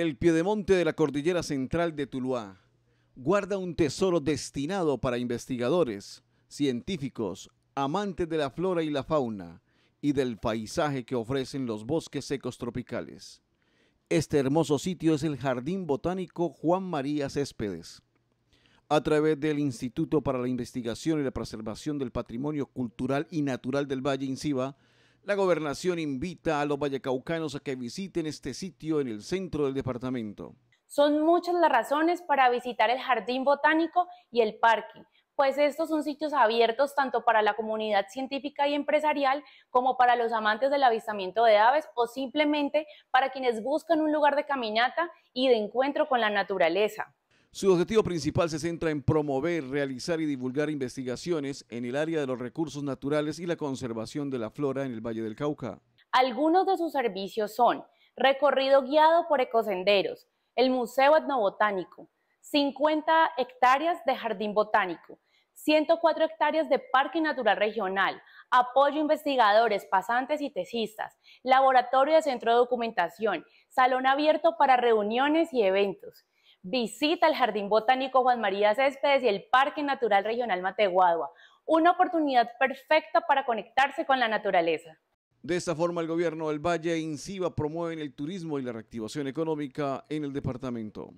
El piedemonte de la cordillera central de Tuluá guarda un tesoro destinado para investigadores, científicos, amantes de la flora y la fauna y del paisaje que ofrecen los bosques secos tropicales. Este hermoso sitio es el Jardín Botánico Juan María Céspedes. A través del Instituto para la Investigación y la Preservación del Patrimonio Cultural y Natural del Valle Inciba, la gobernación invita a los vallecaucanos a que visiten este sitio en el centro del departamento. Son muchas las razones para visitar el jardín botánico y el parque, pues estos son sitios abiertos tanto para la comunidad científica y empresarial como para los amantes del avistamiento de aves o simplemente para quienes buscan un lugar de caminata y de encuentro con la naturaleza. Su objetivo principal se centra en promover, realizar y divulgar investigaciones en el área de los recursos naturales y la conservación de la flora en el Valle del Cauca. Algunos de sus servicios son recorrido guiado por ecosenderos, el Museo Etnobotánico, 50 hectáreas de jardín botánico, 104 hectáreas de parque natural regional, apoyo a investigadores, pasantes y tesistas, laboratorio de centro de documentación, salón abierto para reuniones y eventos visita el Jardín Botánico Juan María Céspedes y el Parque Natural Regional Mateguadua. Una oportunidad perfecta para conectarse con la naturaleza. De esta forma, el gobierno del Valle e INCIBA promueven el turismo y la reactivación económica en el departamento.